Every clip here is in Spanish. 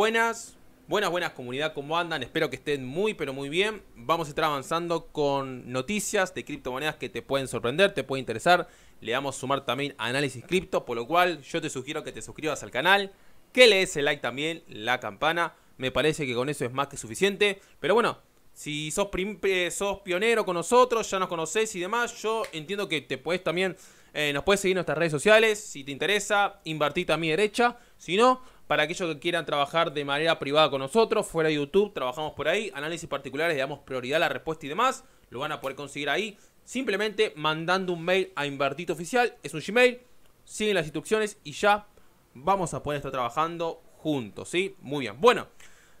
buenas. Buenas, buenas comunidad, ¿cómo andan? Espero que estén muy, pero muy bien. Vamos a estar avanzando con noticias de criptomonedas que te pueden sorprender, te pueden interesar. Le vamos a sumar también análisis cripto, por lo cual yo te sugiero que te suscribas al canal, que le des el like también, la campana. Me parece que con eso es más que suficiente. Pero bueno, si sos, eh, sos pionero con nosotros, ya nos conocés y demás, yo entiendo que te puedes también... Eh, nos puedes seguir en nuestras redes sociales, si te interesa, invertir a mi derecha. Si no, para aquellos que quieran trabajar de manera privada con nosotros, fuera de YouTube, trabajamos por ahí, análisis particulares, le damos prioridad a la respuesta y demás, lo van a poder conseguir ahí, simplemente mandando un mail a Invertito Oficial, es un Gmail, siguen las instrucciones y ya vamos a poder estar trabajando juntos, ¿sí? Muy bien, bueno,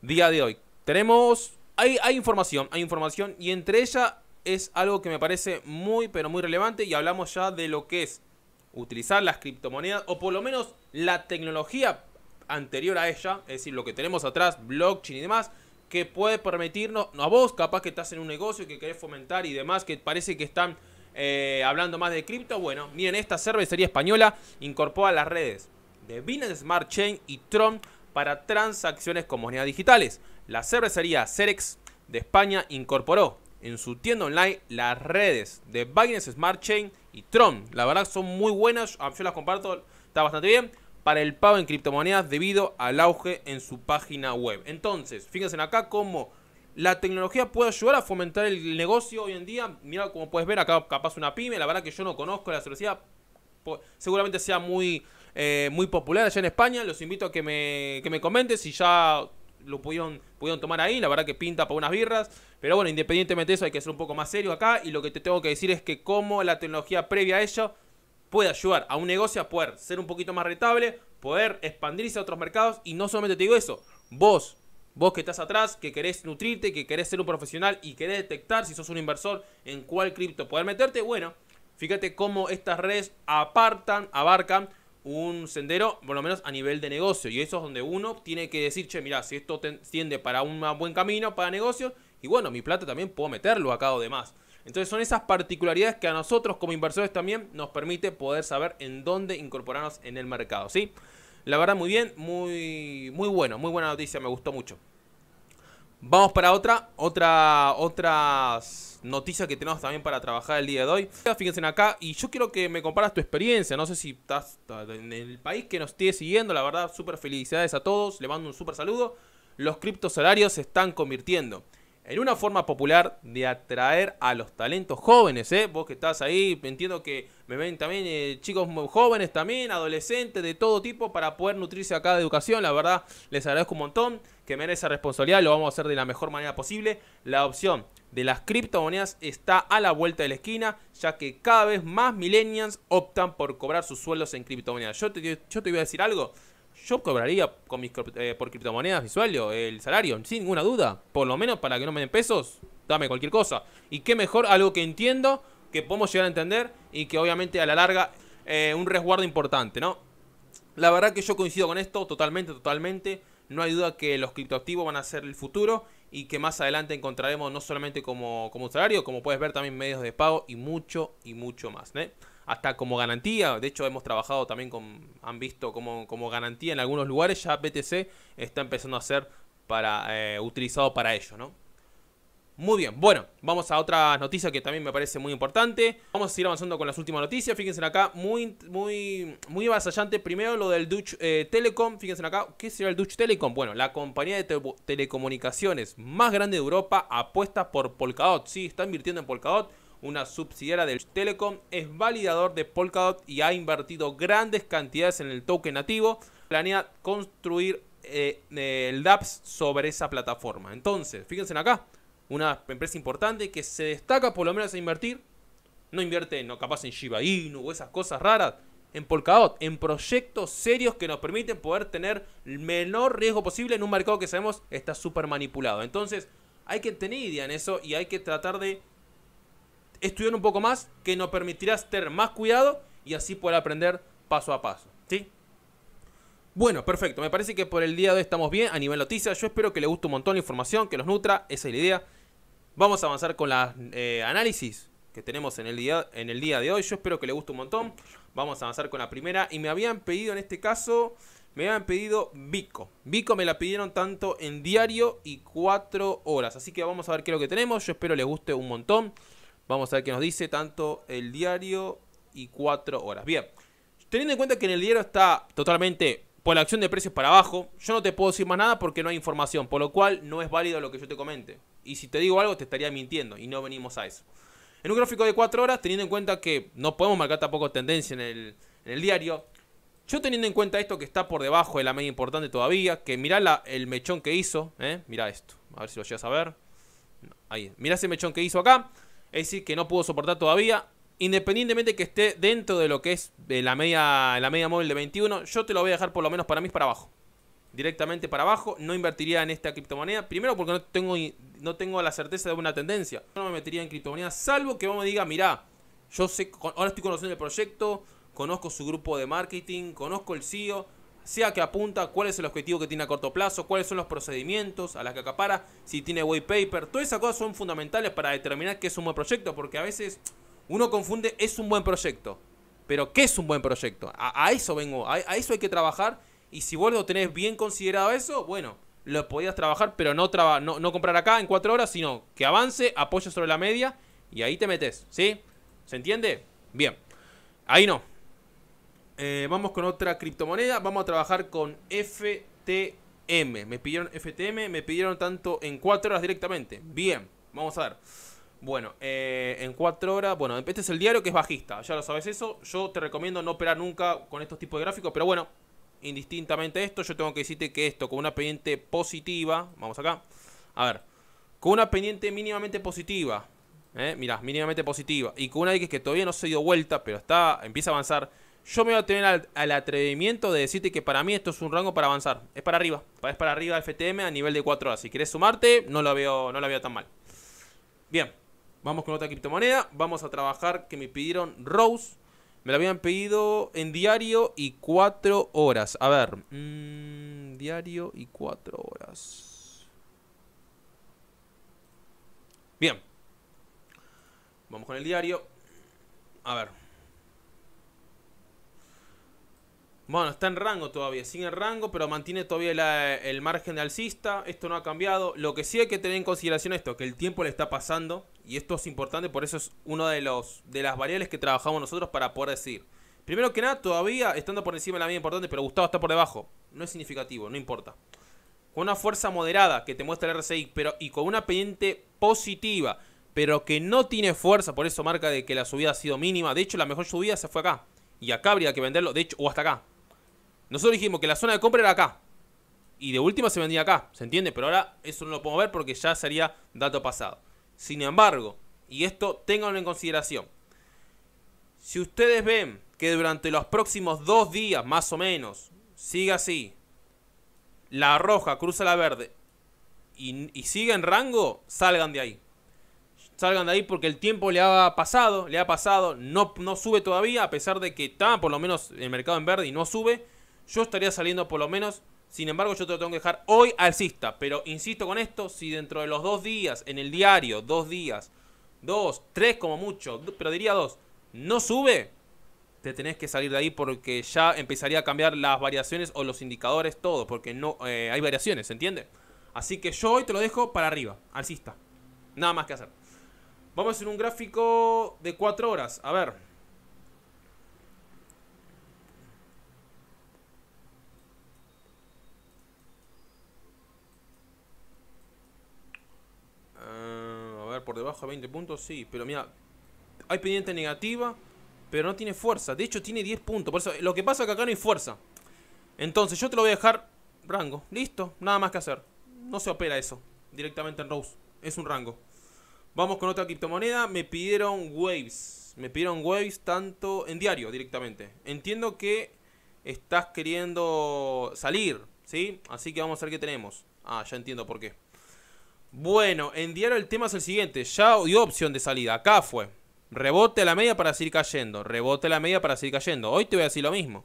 día de hoy, tenemos, hay, hay información, hay información y entre ella es algo que me parece muy, pero muy relevante y hablamos ya de lo que es utilizar las criptomonedas o por lo menos la tecnología anterior a ella, es decir, lo que tenemos atrás, blockchain y demás, que puede permitirnos, a vos capaz que estás en un negocio que querés fomentar y demás, que parece que están eh, hablando más de cripto, bueno, miren, esta cervecería española incorpora las redes de Binance Smart Chain y Tron para transacciones con monedas digitales. La cervecería Cerex de España incorporó en su tienda online las redes de Binance Smart Chain y Tron. La verdad son muy buenas, yo las comparto, está bastante bien para el pago en criptomonedas debido al auge en su página web. Entonces, fíjense acá cómo la tecnología puede ayudar a fomentar el negocio hoy en día. Mira, como puedes ver, acá capaz una pyme, la verdad que yo no conozco la sociedad, seguramente sea muy, eh, muy popular allá en España. Los invito a que me, que me comenten si ya lo pudieron, pudieron tomar ahí. La verdad que pinta para unas birras. Pero bueno, independientemente de eso, hay que ser un poco más serio acá. Y lo que te tengo que decir es que como la tecnología previa a ello puede ayudar a un negocio a poder ser un poquito más rentable, poder expandirse a otros mercados. Y no solamente te digo eso, vos, vos que estás atrás, que querés nutrirte, que querés ser un profesional y querés detectar si sos un inversor en cuál cripto poder meterte, bueno, fíjate cómo estas redes apartan, abarcan un sendero, por lo menos a nivel de negocio. Y eso es donde uno tiene que decir, che, mirá, si esto tiende para un buen camino, para negocios, y bueno, mi plata también puedo meterlo acá o demás. Entonces son esas particularidades que a nosotros como inversores también nos permite poder saber en dónde incorporarnos en el mercado, ¿sí? La verdad muy bien, muy muy bueno, muy buena noticia, me gustó mucho. Vamos para otra, otra, otras noticias que tenemos también para trabajar el día de hoy. Fíjense acá, y yo quiero que me comparas tu experiencia. No sé si estás en el país que nos esté siguiendo, la verdad, súper felicidades a todos. Le mando un súper saludo. Los salarios se están convirtiendo en una forma popular de atraer a los talentos jóvenes, ¿eh? Vos que estás ahí, entiendo que me ven también eh, chicos jóvenes también, adolescentes de todo tipo para poder nutrirse acá de educación, la verdad les agradezco un montón, que merece responsabilidad, lo vamos a hacer de la mejor manera posible. La opción de las criptomonedas está a la vuelta de la esquina, ya que cada vez más millennials optan por cobrar sus sueldos en criptomonedas. Yo te, yo te voy a decir algo, yo cobraría con mis, eh, por criptomonedas sueldo, el salario, sin ninguna duda. Por lo menos para que no me den pesos, dame cualquier cosa. Y qué mejor algo que entiendo, que podemos llegar a entender y que obviamente a la larga eh, un resguardo importante, ¿no? La verdad que yo coincido con esto totalmente, totalmente. No hay duda que los criptoactivos van a ser el futuro y que más adelante encontraremos no solamente como, como salario, como puedes ver también medios de pago y mucho y mucho más, ¿eh? hasta como garantía. De hecho, hemos trabajado también con, han visto como, garantía en algunos lugares, ya BTC está empezando a ser para, eh, utilizado para ello, ¿no? Muy bien, bueno, vamos a otra noticia que también me parece muy importante. Vamos a ir avanzando con las últimas noticias. Fíjense acá, muy, muy, muy Primero lo del Dutch eh, Telecom. Fíjense acá, ¿qué será el Dutch Telecom? Bueno, la compañía de telecomunicaciones más grande de Europa apuesta por Polkadot. Sí, está invirtiendo en Polkadot una subsidiaria del Telecom, es validador de Polkadot y ha invertido grandes cantidades en el token nativo. Planea construir eh, el DAPS sobre esa plataforma. Entonces, fíjense acá, una empresa importante que se destaca por lo menos a invertir. No invierte, no capaz en Shiba Inu o esas cosas raras. En Polkadot, en proyectos serios que nos permiten poder tener el menor riesgo posible en un mercado que sabemos está súper manipulado. Entonces, hay que tener idea en eso y hay que tratar de estudiar un poco más que nos permitirá tener más cuidado y así poder aprender paso a paso. ¿Sí? Bueno, perfecto. Me parece que por el día de hoy estamos bien a nivel noticias. Yo espero que le guste un montón la información, que los nutra. Esa es la idea. Vamos a avanzar con los eh, análisis que tenemos en el, día, en el día de hoy. Yo espero que le guste un montón. Vamos a avanzar con la primera. Y me habían pedido en este caso, me habían pedido Vico. Vico me la pidieron tanto en diario y cuatro horas. Así que vamos a ver qué es lo que tenemos. Yo espero les guste un montón. Vamos a ver qué nos dice tanto el diario y 4 horas. Bien, teniendo en cuenta que en el diario está totalmente por la acción de precios para abajo, yo no te puedo decir más nada porque no hay información, por lo cual no es válido lo que yo te comente. Y si te digo algo te estaría mintiendo y no venimos a eso. En un gráfico de 4 horas, teniendo en cuenta que no podemos marcar tampoco tendencia en el, diario, yo teniendo en cuenta esto que está por debajo de la media importante todavía, que mirá el mechón que hizo, ¿eh? mirá esto, a ver si lo llegas a ver. ahí, mirá ese mechón que hizo acá. Es decir, que no puedo soportar todavía. Independientemente que esté dentro de lo que es de eh, la media, la media móvil de 21, yo te lo voy a dejar por lo menos para mí para abajo. Directamente para abajo, no invertiría en esta criptomoneda. Primero porque no tengo, no tengo la certeza de una tendencia. No me metería en criptomoneda, salvo que vos me diga, mirá, yo sé, ahora estoy conociendo el proyecto, conozco su grupo de marketing, conozco el CEO, sea que apunta, cuál es el objetivo que tiene a corto plazo, cuáles son los procedimientos a las que acapara, si tiene white paper, todas esas cosas son fundamentales para determinar qué es un buen proyecto, porque a veces uno confunde es un buen proyecto, pero ¿qué es un buen proyecto? A, eso vengo, a, eso hay que trabajar y si vos lo tenés bien considerado eso, bueno, lo podías trabajar, pero no, no, comprar acá en cuatro horas, sino que avance, apoye sobre la media y ahí te metes, ¿sí? ¿Se entiende? Bien, ahí no. Eh, vamos con otra criptomoneda. Vamos a trabajar con FTM. Me pidieron FTM, me pidieron tanto en 4 horas directamente. Bien, vamos a ver. Bueno, eh, en 4 horas. Bueno, este es el diario que es bajista. Ya lo sabes eso. Yo te recomiendo no operar nunca con estos tipos de gráficos. Pero bueno, indistintamente esto, yo tengo que decirte que esto con una pendiente positiva. Vamos acá. A ver. Con una pendiente mínimamente positiva. Eh, mirá, mínimamente positiva. Y con una X que todavía no se dio vuelta, pero está. Empieza a avanzar yo me voy a tener al, atrevimiento de decirte que para mí esto es un rango para avanzar. Es para arriba. Es para arriba el FTM a nivel de 4 horas. Si querés sumarte, no la veo, no veo tan mal. Bien, vamos con otra criptomoneda. Vamos a trabajar que me pidieron Rose. Me la habían pedido en diario y 4 horas. A ver, mm, diario y 4 horas. Bien. Vamos con el diario. A ver. Bueno, está en rango todavía, sigue en rango, pero mantiene todavía el margen de alcista. Esto no ha cambiado. Lo que sí hay que tener en consideración esto, que el tiempo le está pasando. Y esto es importante, por eso es una de, los, de las variables que trabajamos nosotros para poder decir. Primero que nada, todavía estando por encima de la media importante, pero Gustavo está por debajo. No es significativo, no importa. Con una fuerza moderada que te muestra el RSI, pero y con una pendiente positiva, pero que no tiene fuerza, por eso marca de que la subida ha sido mínima. De hecho, la mejor subida se fue acá. Y acá habría que venderlo, de hecho, o hasta acá nosotros dijimos que la zona de compra era acá. Y de última se vendía acá, ¿se entiende? Pero ahora eso no lo podemos ver porque ya sería dato pasado. Sin embargo, y esto tenganlo en consideración. Si ustedes ven que durante los próximos dos días, más o menos, sigue así, la roja cruza la verde y, y sigue en rango, salgan de ahí. Salgan de ahí porque el tiempo le ha pasado, le ha pasado, no, no sube todavía, a pesar de que está por lo menos el mercado en verde y no sube yo estaría saliendo por lo menos. Sin embargo, yo te lo tengo que dejar hoy alcista. Pero insisto con esto, si dentro de los dos días, en el diario, dos días, dos, tres como mucho, pero diría dos, no sube, te tenés que salir de ahí porque ya empezaría a cambiar las variaciones o los indicadores, todo, porque no eh, hay variaciones, ¿se entiende? Así que yo hoy te lo dejo para arriba, alcista. Nada más que hacer. Vamos a hacer un gráfico de cuatro horas. A ver. por debajo de 20 puntos, sí, pero mira, hay pendiente negativa, pero no tiene fuerza. De hecho, tiene 10 puntos. Por eso, lo que pasa es que acá no hay fuerza. Entonces, yo te lo voy a dejar rango. Listo, nada más que hacer. No se opera eso directamente en Rose. Es un rango. Vamos con otra criptomoneda. Me pidieron waves. Me pidieron waves tanto en diario directamente. Entiendo que estás queriendo salir, ¿sí? Así que vamos a ver qué tenemos. Ah, ya entiendo por qué. Bueno, en diario el tema es el siguiente. Ya dio opción de salida. Acá fue. Rebote a la media para seguir cayendo. Rebote a la media para seguir cayendo. Hoy te voy a decir lo mismo.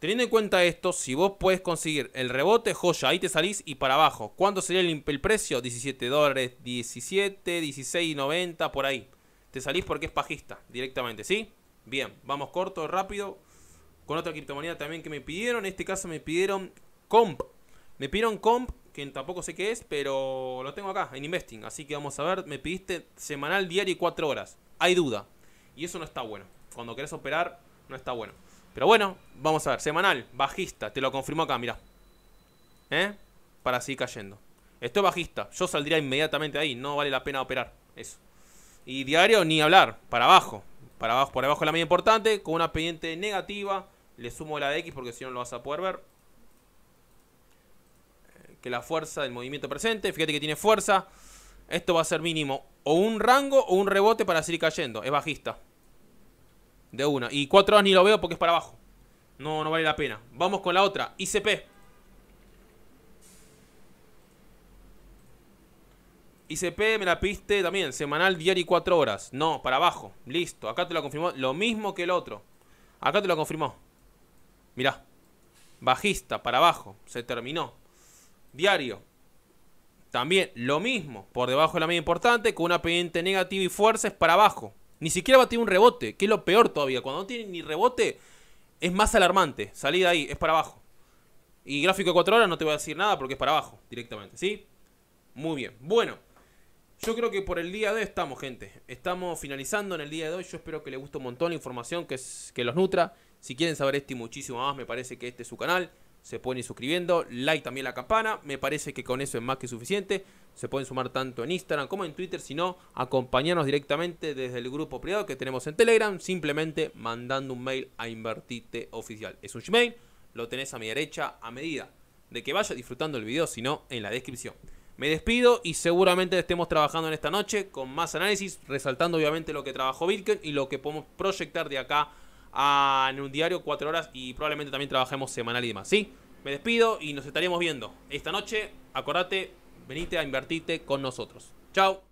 Teniendo en cuenta esto, si vos puedes conseguir el rebote, joya, ahí te salís y para abajo. ¿Cuánto sería el, el precio? 17 dólares, 17, 90 por ahí. Te salís porque es pajista directamente, ¿sí? Bien, vamos corto, rápido. Con otra criptomoneda también que me pidieron. En este caso me pidieron comp. Me pidieron comp que tampoco sé qué es, pero lo tengo acá, en Investing. Así que vamos a ver, me pidiste semanal, diario y 4 horas. Hay duda. Y eso no está bueno. Cuando querés operar, no está bueno. Pero bueno, vamos a ver. Semanal, bajista. Te lo confirmo acá, mirá. ¿Eh? Para seguir cayendo. Esto es bajista. Yo saldría inmediatamente ahí. No vale la pena operar. Eso. Y diario, ni hablar. Para abajo. Para abajo, por abajo la media importante. Con una pendiente negativa. Le sumo la de X porque si no lo vas a poder ver que la fuerza del movimiento presente. Fíjate que tiene fuerza. Esto va a ser mínimo o un rango o un rebote para seguir cayendo. Es bajista. De una. Y cuatro horas ni lo veo porque es para abajo. No, no vale la pena. Vamos con la otra. ICP. ICP me la piste también. Semanal, diario y cuatro horas. No, para abajo. Listo. Acá te lo confirmó. Lo mismo que el otro. Acá te lo confirmó. Mirá. Bajista, para abajo. Se terminó diario. También lo mismo, por debajo de la media importante, con una pendiente negativa y fuerza, es para abajo. Ni siquiera va a tener un rebote, que es lo peor todavía. Cuando no tiene ni rebote, es más alarmante. Salida ahí, es para abajo. Y gráfico de 4 horas no te voy a decir nada porque es para abajo directamente, ¿sí? Muy bien. Bueno, yo creo que por el día de hoy estamos, gente. Estamos finalizando en el día de hoy. Yo espero que les guste un montón la información, que, es, que los nutra. Si quieren saber este y muchísimo más, me parece que este es su canal se pueden ir suscribiendo, like también la campana, me parece que con eso es más que suficiente, se pueden sumar tanto en Instagram como en Twitter, si no, acompañarnos directamente desde el grupo privado que tenemos en Telegram, simplemente mandando un mail a Invertite Oficial. Es un Gmail, lo tenés a mi derecha a medida de que vaya disfrutando el video, si no, en la descripción. Me despido y seguramente estemos trabajando en esta noche con más análisis, resaltando obviamente lo que trabajó Vilken y lo que podemos proyectar de acá en un diario, cuatro horas y probablemente también trabajemos semanal y demás. ¿Sí? Me despido y nos estaremos viendo esta noche. Acordate, venite a invertirte con nosotros. Chao.